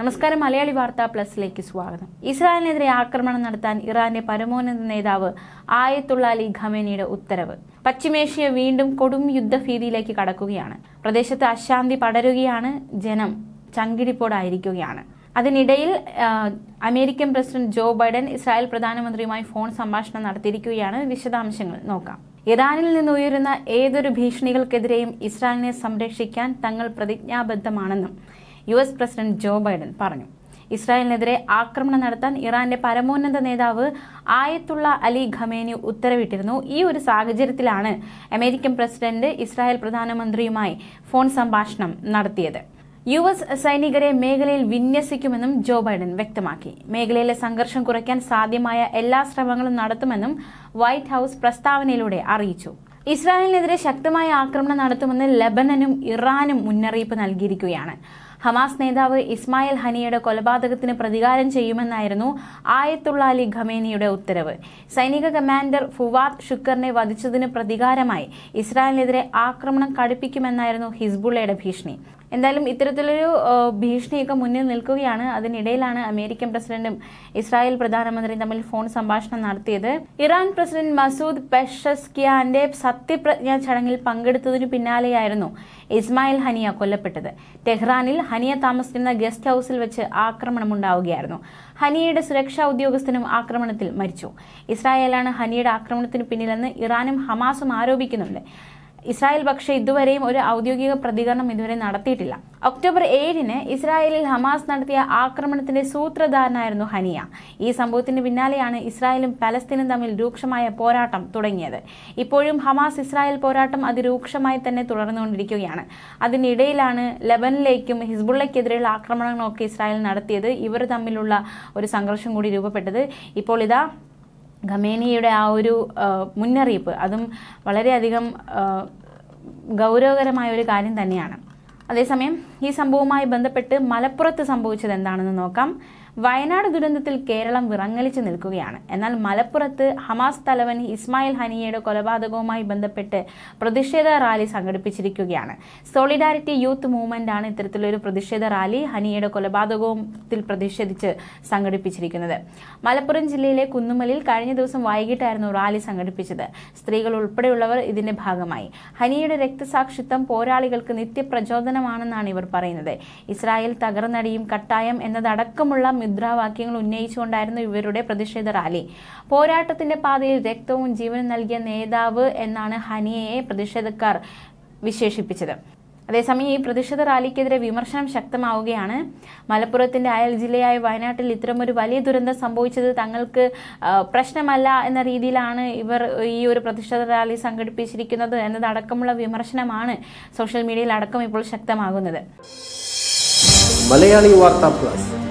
നമസ്കാരം മലയാളി വാർത്താ പ്ലസിലേക്ക് സ്വാഗതം ഇസ്രായേലിനെതിരെ ആക്രമണം നടത്താൻ ഇറാന്റെ പരമോന്നത നേതാവ് ആയത്തുള്ള അലി ഖമേനിയുടെ ഉത്തരവ് പശ്ചിമേഷ്യ വീണ്ടും കൊടും യുദ്ധഭീതിയിലേക്ക് കടക്കുകയാണ് പ്രദേശത്ത് അശാന്തി പടരുകയാണ് ജനം ചങ്കിടിപ്പോടായിരിക്കുകയാണ് അതിനിടയിൽ American president Joe Biden Israel പ്രധാനമന്ത്രിയുമായി ഫോൺ സംഭാഷണം നടത്തിയിരിക്കുകയാണ് വിശദാംശങ്ങൾ നോക്കാം ഇറാനിൽ നിന്ന് ഉയരുന്ന ഏതൊരു ഭീഷണികൾക്കെതിരെയും ഇസ്രായേലിനെ സംരക്ഷിക്കാൻ തങ്ങൾ പ്രതിജ്ഞാബദ്ധമാണെന്നും U S president Joe Biden പറഞ്ഞു ഇസ്രായേലിനെതിരെ ആക്രമണം നടത്താൻ ഇറാന്റെ പരമോന്നത നേതാവ് ആയത്തുള്ള അലി ഖമേനി ഉത്തരവിട്ടിരുന്നു ഈ ഒരു സാഹചര്യത്തിലാണ് അമേരിക്കൻ പ്രസിഡന്റ് ഇസ്രായേൽ പ്രധാനമന്ത്രിയുമായി ഫോൺ സംഭാഷണം നടത്തിയത് യു എസ് സൈനികരെ മേഖലയിൽ വിന്യസിക്കുമെന്നും ജോ ബൈഡൻ വ്യക്തമാക്കി മേഖലയിലെ സംഘർഷം കുറയ്ക്കാൻ സാധ്യമായ എല്ലാ ശ്രമങ്ങളും നടത്തുമെന്നും വൈറ്റ് ഹൌസ് പ്രസ്താവനയിലൂടെ അറിയിച്ചു ഇസ്രായേലിനെതിരെ ശക്തമായ ആക്രമണം നടത്തുമെന്ന് ലബനനും ഇറാനും മുന്നറിയിപ്പ് നൽകിയിരിക്കുകയാണ് ഹമാസ് നേതാവ് ഇസ്മായിൽ ഹനിയുടെ കൊലപാതകത്തിന് പ്രതികാരം ചെയ്യുമെന്നായിരുന്നു ആയത്തുള്ള അലി ഖമേനിയുടെ ഉത്തരവ് സൈനിക കമാൻഡർ ഫുവാദ് ഷുക്കറിനെ വധിച്ചതിന് പ്രതികാരമായി ഇസ്രായേലിനെതിരെ ആക്രമണം കടുപ്പിക്കുമെന്നായിരുന്നു ഹിസ്ബുള്ളയുടെ ഭീഷണി എന്തായാലും ഇത്തരത്തിലൊരു ഭീഷണിയൊക്കെ മുന്നിൽ നിൽക്കുകയാണ് അതിനിടയിലാണ് അമേരിക്കൻ പ്രസിഡന്റും ഇസ്രായേൽ പ്രധാനമന്ത്രിയും തമ്മിൽ ഫോൺ സംഭാഷണം നടത്തിയത് ഇറാൻ പ്രസിഡന്റ് മസൂദ് പെഷസ്കിയാന്റെ സത്യപ്രതിജ്ഞാ ചടങ്ങിൽ പങ്കെടുത്തതിനു പിന്നാലെയായിരുന്നു ഇസ്മായിൽ ഹനിയ കൊല്ലപ്പെട്ടത് ടെഹ്റാനിൽ ഹനിയ താമസിക്കുന്ന ഗസ്റ്റ് ഹൌസിൽ വെച്ച് ആക്രമണം ഉണ്ടാവുകയായിരുന്നു ഹനിയയുടെ സുരക്ഷാ ഉദ്യോഗസ്ഥനും ആക്രമണത്തിൽ മരിച്ചു ഇസ്രായേലാണ് ഹനിയുടെ ആക്രമണത്തിന് പിന്നിലെന്ന് ഇറാനും ഹമാസും ആരോപിക്കുന്നുണ്ട് ഇസ്രായേൽ പക്ഷേ ഇതുവരെയും ഒരു ഔദ്യോഗിക പ്രതികരണം ഇതുവരെ നടത്തിയിട്ടില്ല ഒക്ടോബർ ഏഴിന് ഇസ്രായേലിൽ ഹമാസ് നടത്തിയ ആക്രമണത്തിന്റെ സൂത്രധാരനായിരുന്നു ഹനിയ ഈ സംഭവത്തിന് പിന്നാലെയാണ് ഇസ്രായേലും പലസ്തീനും തമ്മിൽ രൂക്ഷമായ പോരാട്ടം തുടങ്ങിയത് ഇപ്പോഴും ഹമാസ് ഇസ്രായേൽ പോരാട്ടം അതിരൂക്ഷമായി തന്നെ തുടർന്നുകൊണ്ടിരിക്കുകയാണ് അതിനിടയിലാണ് ലെബനിലേക്കും ഹിസ്ബുള്ളയ്ക്കെതിരെയുള്ള ആക്രമണങ്ങളൊക്കെ ഇസ്രായേൽ നടത്തിയത് ഇവർ തമ്മിലുള്ള ഒരു സംഘർഷം കൂടി രൂപപ്പെട്ടത് ഇപ്പോൾ ഇതാ ഖമേനിയുടെ ആ ഒരു മുന്നറിയിപ്പ് അതും വളരെയധികം ഗൗരവകരമായ ഒരു കാര്യം തന്നെയാണ് അതേസമയം ഈ സംഭവവുമായി ബന്ധപ്പെട്ട് മലപ്പുറത്ത് സംഭവിച്ചത് എന്താണെന്ന് നോക്കാം വയനാട് ദുരന്തത്തിൽ കേരളം വിറങ്ങലിച്ചു നിൽക്കുകയാണ് എന്നാൽ മലപ്പുറത്ത് ഹമാസ് തലവൻ ഇസ്മായിൽ ഹനിയയുടെ കൊലപാതകവുമായി ബന്ധപ്പെട്ട് പ്രതിഷേധ റാലി സംഘടിപ്പിച്ചിരിക്കുകയാണ് സോളിഡാരിറ്റി യൂത്ത് മൂവ്മെന്റ് ആണ് ഇത്തരത്തിലൊരു പ്രതിഷേധ റാലി ഹനിയയുടെ കൊലപാതകത്തിൽ പ്രതിഷേധിച്ച് സംഘടിപ്പിച്ചിരിക്കുന്നത് മലപ്പുറം ജില്ലയിലെ കുന്നുമലിൽ കഴിഞ്ഞ ദിവസം വൈകിട്ടായിരുന്നു റാലി സംഘടിപ്പിച്ചത് സ്ത്രീകൾ ഉൾപ്പെടെയുള്ളവർ ഇതിന്റെ ഭാഗമായി ഹനിയയുടെ രക്തസാക്ഷിത്വം പോരാളികൾക്ക് നിത്യപ്രചോദനമാണെന്നാണ് ഇവർ പറയുന്നത് ഇസ്രായേൽ തകർന്നടിയും കട്ടായം എന്നതടക്കമുള്ള മുദ്രാവാക്യങ്ങൾ ഉന്നയിച്ചുകൊണ്ടായിരുന്നു ഇവരുടെ പ്രതിഷേധ റാലി പോരാട്ടത്തിന്റെ പാതയിൽ രക്തവും ജീവനും നൽകിയ നേതാവ് എന്നാണ് ഹനിയയെ പ്രതിഷേധക്കാർ വിശേഷിപ്പിച്ചത് അതേസമയം ഈ പ്രതിഷേധ റാലിക്കെതിരെ വിമർശനം ശക്തമാവുകയാണ് മലപ്പുറത്തിന്റെ അയൽ ജില്ലയായ വയനാട്ടിൽ ഇത്തരമൊരു വലിയ ദുരന്തം സംഭവിച്ചത് തങ്ങൾക്ക് പ്രശ്നമല്ല എന്ന രീതിയിലാണ് ഇവർ ഈ ഒരു പ്രതിഷേധ റാലി സംഘടിപ്പിച്ചിരിക്കുന്നത് എന്നതടക്കമുള്ള വിമർശനമാണ് സോഷ്യൽ മീഡിയയിൽ അടക്കം ഇപ്പോൾ ശക്തമാകുന്നത് മലയാളി വാർത്താ പ്ലസ്